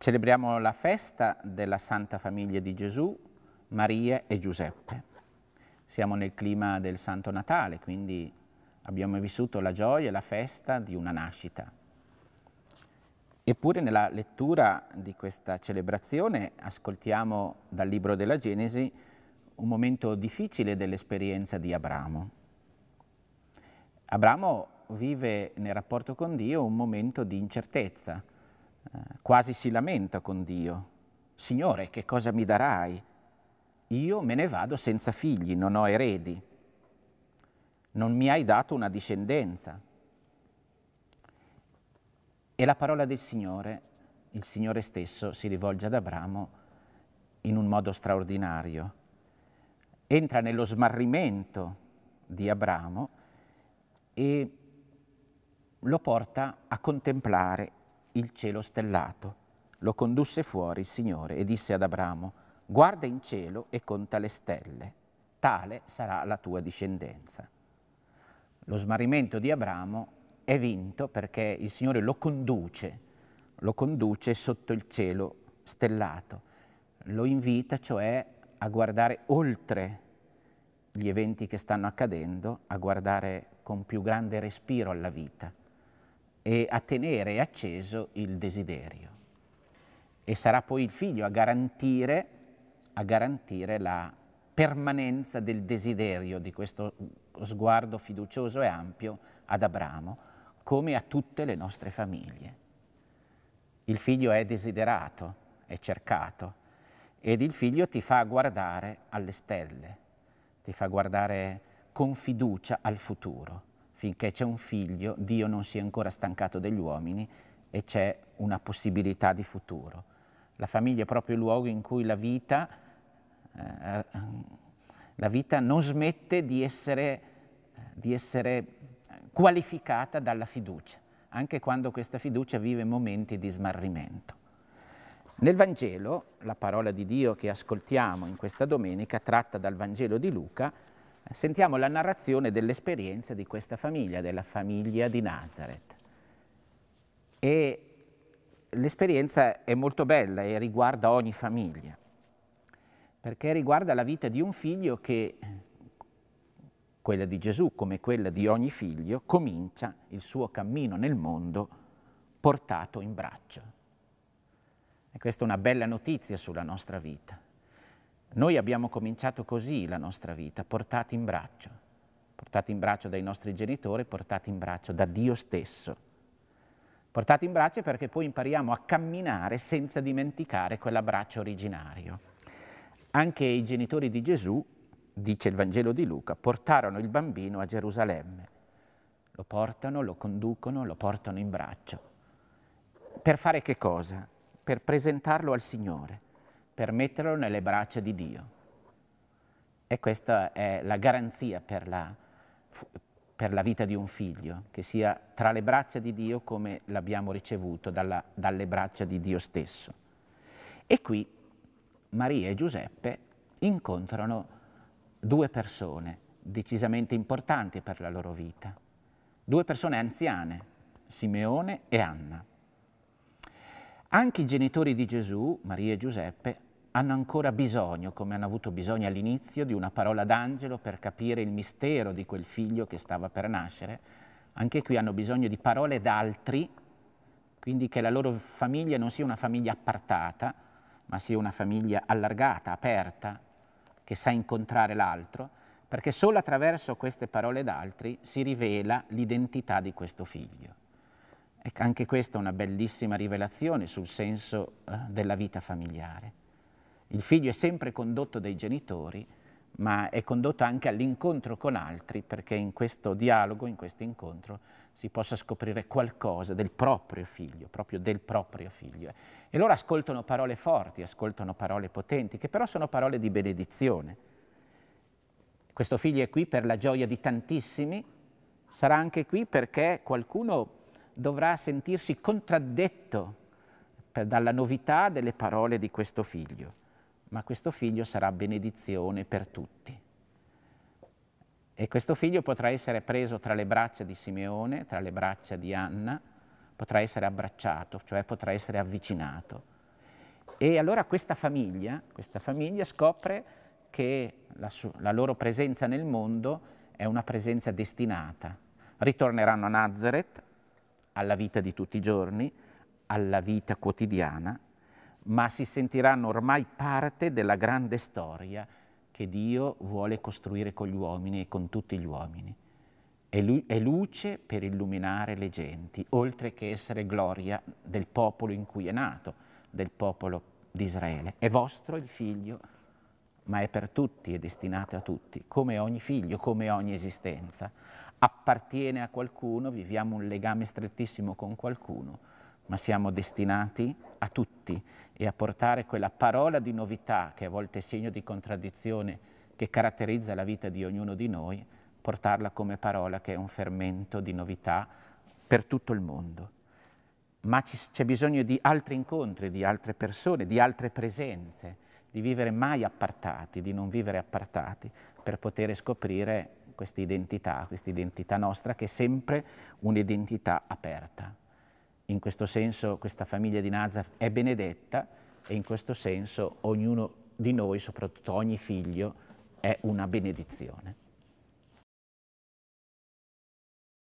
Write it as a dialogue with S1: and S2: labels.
S1: Celebriamo la festa della Santa Famiglia di Gesù, Maria e Giuseppe. Siamo nel clima del Santo Natale, quindi abbiamo vissuto la gioia e la festa di una nascita. Eppure nella lettura di questa celebrazione ascoltiamo dal libro della Genesi un momento difficile dell'esperienza di Abramo. Abramo vive nel rapporto con Dio un momento di incertezza, eh, quasi si lamenta con Dio. Signore, che cosa mi darai? Io me ne vado senza figli, non ho eredi. Non mi hai dato una discendenza. E la parola del Signore, il Signore stesso, si rivolge ad Abramo in un modo straordinario. Entra nello smarrimento di Abramo e lo porta a contemplare il cielo stellato. Lo condusse fuori il Signore e disse ad Abramo, guarda in cielo e conta le stelle, tale sarà la tua discendenza. Lo smarrimento di Abramo è vinto perché il Signore lo conduce, lo conduce sotto il cielo stellato, lo invita cioè a guardare oltre gli eventi che stanno accadendo, a guardare con più grande respiro alla vita e a tenere acceso il desiderio. E sarà poi il figlio a garantire, a garantire la permanenza del desiderio di questo sguardo fiducioso e ampio ad Abramo, come a tutte le nostre famiglie. Il figlio è desiderato, è cercato, ed il figlio ti fa guardare alle stelle, ti fa guardare con fiducia al futuro finché c'è un figlio, Dio non si è ancora stancato degli uomini e c'è una possibilità di futuro. La famiglia è proprio il luogo in cui la vita, eh, la vita non smette di essere, di essere qualificata dalla fiducia, anche quando questa fiducia vive momenti di smarrimento. Nel Vangelo, la parola di Dio che ascoltiamo in questa domenica, tratta dal Vangelo di Luca, sentiamo la narrazione dell'esperienza di questa famiglia, della famiglia di Nazareth. E l'esperienza è molto bella e riguarda ogni famiglia, perché riguarda la vita di un figlio che, quella di Gesù come quella di ogni figlio, comincia il suo cammino nel mondo portato in braccio. E questa è una bella notizia sulla nostra vita noi abbiamo cominciato così la nostra vita, portati in braccio, portati in braccio dai nostri genitori, portati in braccio da Dio stesso. Portati in braccio perché poi impariamo a camminare senza dimenticare quell'abbraccio originario. Anche i genitori di Gesù, dice il Vangelo di Luca, portarono il bambino a Gerusalemme. Lo portano, lo conducono, lo portano in braccio. Per fare che cosa? Per presentarlo al Signore per metterlo nelle braccia di Dio. E questa è la garanzia per la, per la vita di un figlio, che sia tra le braccia di Dio come l'abbiamo ricevuto dalla, dalle braccia di Dio stesso. E qui Maria e Giuseppe incontrano due persone decisamente importanti per la loro vita, due persone anziane, Simeone e Anna. Anche i genitori di Gesù, Maria e Giuseppe, hanno ancora bisogno, come hanno avuto bisogno all'inizio, di una parola d'angelo per capire il mistero di quel figlio che stava per nascere. Anche qui hanno bisogno di parole d'altri, quindi che la loro famiglia non sia una famiglia appartata, ma sia una famiglia allargata, aperta, che sa incontrare l'altro, perché solo attraverso queste parole d'altri si rivela l'identità di questo figlio. E ecco, anche questa è una bellissima rivelazione sul senso eh, della vita familiare. Il figlio è sempre condotto dai genitori, ma è condotto anche all'incontro con altri, perché in questo dialogo, in questo incontro, si possa scoprire qualcosa del proprio figlio, proprio del proprio figlio. E loro ascoltano parole forti, ascoltano parole potenti, che però sono parole di benedizione. Questo figlio è qui per la gioia di tantissimi, sarà anche qui perché qualcuno dovrà sentirsi contraddetto dalla novità delle parole di questo figlio ma questo figlio sarà benedizione per tutti. E questo figlio potrà essere preso tra le braccia di Simeone, tra le braccia di Anna, potrà essere abbracciato, cioè potrà essere avvicinato. E allora questa famiglia, questa famiglia scopre che la, la loro presenza nel mondo è una presenza destinata. Ritorneranno a Nazareth, alla vita di tutti i giorni, alla vita quotidiana, ma si sentiranno ormai parte della grande storia che Dio vuole costruire con gli uomini e con tutti gli uomini. È, lu è luce per illuminare le genti, oltre che essere gloria del popolo in cui è nato, del popolo di Israele. È vostro il figlio, ma è per tutti, è destinato a tutti, come ogni figlio, come ogni esistenza. Appartiene a qualcuno, viviamo un legame strettissimo con qualcuno, ma siamo destinati a tutti e a portare quella parola di novità, che a volte è segno di contraddizione, che caratterizza la vita di ognuno di noi, portarla come parola che è un fermento di novità per tutto il mondo. Ma c'è bisogno di altri incontri, di altre persone, di altre presenze, di vivere mai appartati, di non vivere appartati, per poter scoprire questa identità, questa identità nostra che è sempre un'identità aperta in questo senso questa famiglia di Nazareth è benedetta e in questo senso ognuno di noi, soprattutto ogni figlio, è una benedizione.